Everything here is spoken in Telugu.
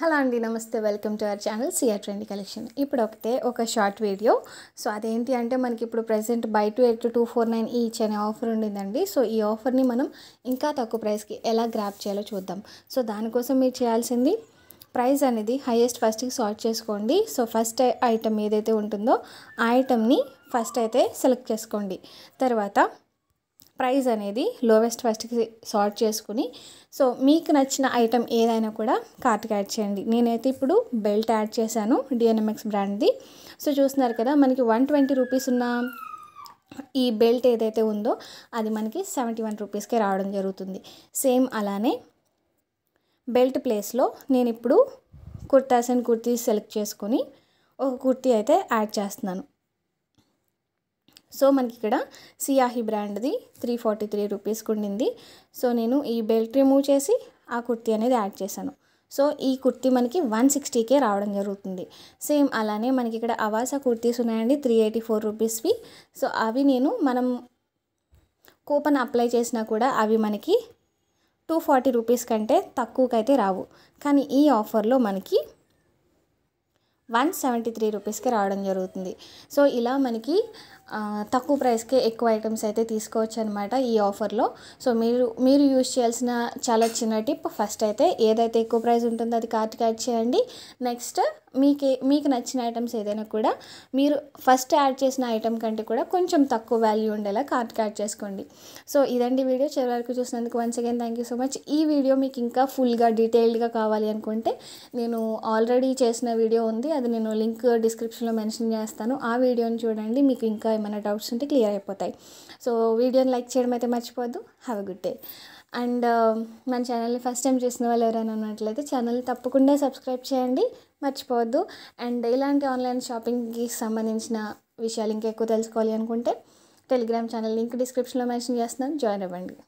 హలో అండి నమస్తే welcome to our channel CR trend collection ఇప్పుడు ఒకతే ఒక షార్ట్ వీడియో సో అదేంటి అంటే మనకి ఇప్పుడు present buy two eight two four nine each అనే ఆఫర్ ఉండిందండి సో ఈ ఆఫర్ని మనం ఇంకా తక్కువ ప్రైస్కి ఎలా గ్రాప్ చేయాలో చూద్దాం సో దానికోసం మీరు చేయాల్సింది ప్రైస్ అనేది హైయెస్ట్ ఫస్ట్కి సార్ట్ చేసుకోండి సో ఫస్ట్ ఐటమ్ ఏదైతే ఉంటుందో ఆ ఐటమ్ని ఫస్ట్ అయితే సెలెక్ట్ చేసుకోండి తర్వాత ప్రైస్ అనేది లోవెస్ట్ ఫస్ట్కి సార్ట్ చేసుకుని సో మీకు నచ్చిన ఐటెం ఏదైనా కూడా కార్ట్కి యాడ్ చేయండి నేనైతే ఇప్పుడు బెల్ట్ యాడ్ చేశాను డిఎన్ఎంఎక్స్ బ్రాండ్ది సో చూస్తున్నారు కదా మనకి వన్ ట్వంటీ రూపీస్ ఉన్న ఈ బెల్ట్ ఏదైతే ఉందో అది మనకి సెవెంటీ వన్ రూపీస్కే రావడం జరుగుతుంది సేమ్ అలానే బెల్ట్ ప్లేస్లో నేను ఇప్పుడు కుర్తాస్ అండ్ కుర్తీస్ సెలెక్ట్ చేసుకొని ఒక కుర్తీ అయితే యాడ్ చేస్తున్నాను సో మనకి ఇక్కడ సియాహి బ్రాండ్ది త్రీ ఫార్టీ త్రీ రూపీస్కి ఉండింది సో నేను ఈ బెల్ట్ రిమూవ్ చేసి ఆ కుర్తీ అనేది యాడ్ చేశాను సో ఈ కుర్తీ మనకి వన్ సిక్స్టీకే రావడం జరుగుతుంది సేమ్ అలానే మనకి ఇక్కడ అవాసా కుర్తీస్ ఉన్నాయండి త్రీ ఎయిటీ ఫోర్ రూపీస్వి సో అవి నేను మనం కూపన్ అప్లై చేసినా కూడా అవి మనకి టూ ఫార్టీ రూపీస్ కంటే తక్కువకైతే రావు కానీ ఈ ఆఫర్లో మనకి వన్ సెవెంటీ త్రీ రూపీస్కి రావడం జరుగుతుంది సో ఇలా మనకి తక్కువ ప్రైస్కే ఎక్కువ ఐటమ్స్ అయితే తీసుకోవచ్చు అనమాట ఈ ఆఫర్లో సో మీరు మీరు యూజ్ చేయాల్సిన చాలా చిన్న టిప్ ఫస్ట్ అయితే ఏదైతే ఎక్కువ ప్రైస్ ఉంటుందో అది కార్ట్కి యాడ్ చేయండి నెక్స్ట్ మీకే మీకు నచ్చిన ఐటమ్స్ ఏదైనా కూడా మీరు ఫస్ట్ యాడ్ చేసిన ఐటమ్ కంటే కూడా కొంచెం తక్కువ వాల్యూ ఉండేలా కార్ట్కి యాడ్ చేసుకోండి సో ఇదండి వీడియో చివరి వరకు చూసినందుకు once again thank you so much ఈ వీడియో మీకు ఇంకా ఫుల్గా డీటెయిల్డ్గా కావాలి అనుకుంటే నేను ఆల్రెడీ చేసిన వీడియో ఉంది అది నేను లింక్ డిస్క్రిప్షన్లో మెన్షన్ చేస్తాను ఆ వీడియోని చూడండి మీకు ఇంకా ఏమైనా డౌట్స్ ఉంటే క్లియర్ అయిపోతాయి సో వీడియోని లైక్ చేయడం అయితే మర్చిపోద్దు have a good day and మన ఛానల్ని ఫస్ట్ టైం చూసిన వాళ్ళు ఎవరైనా ఉన్నట్లయితే ఛానల్ని తప్పకుండా సబ్స్క్రైబ్ చేయండి మర్చిపోవద్దు అండ్ ఇలాంటి ఆన్లైన్ షాపింగ్కి సంబంధించిన విషయాలు ఇంకా ఎక్కువ తెలుసుకోవాలి అనుకుంటే టెలిగ్రామ్ ఛానల్ లింక్ డిస్క్రిప్షన్లో మెన్షన్ చేస్తున్నాను జాయిన్ అవ్వండి